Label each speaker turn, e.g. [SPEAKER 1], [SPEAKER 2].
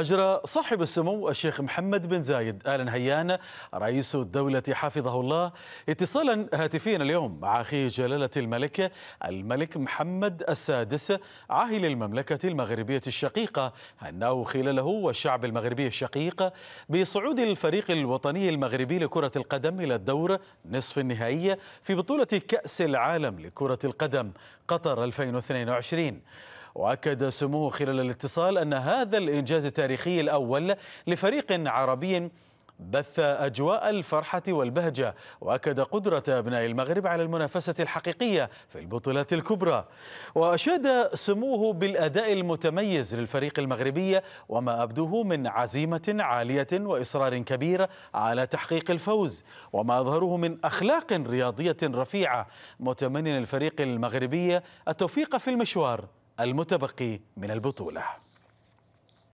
[SPEAKER 1] أجرى صاحب السمو الشيخ محمد بن زايد آل نهيان رئيس الدولة حفظه الله اتصالا هاتفيا اليوم مع أخي جلالة الملك الملك محمد السادس عاهل المملكة المغربية الشقيقة أنه خلاله والشعب المغربي الشقيق بصعود الفريق الوطني المغربي لكرة القدم إلى الدور نصف النهائي في بطولة كأس العالم لكرة القدم قطر 2022 وأكد سموه خلال الاتصال أن هذا الإنجاز التاريخي الأول لفريق عربي بث أجواء الفرحة والبهجة وأكد قدرة أبناء المغرب على المنافسة الحقيقية في البطولات الكبرى وأشاد سموه بالأداء المتميز للفريق المغربي وما أبدوه من عزيمة عالية وإصرار كبير على تحقيق الفوز وما أظهره من أخلاق رياضية رفيعة متمنيا الفريق المغربي التوفيق في المشوار المتبقي من البطوله